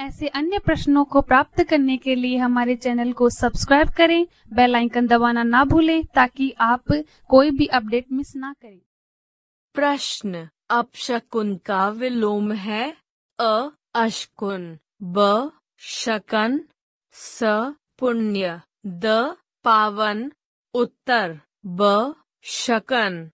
ऐसे अन्य प्रश्नों को प्राप्त करने के लिए हमारे चैनल को सब्सक्राइब करें बेल आइकन दबाना ना भूलें ताकि आप कोई भी अपडेट मिस ना करें प्रश्न अपशकुन का विलोम है अ अशकुन ब शकन स पुण्य द पावन उत्तर ब शकन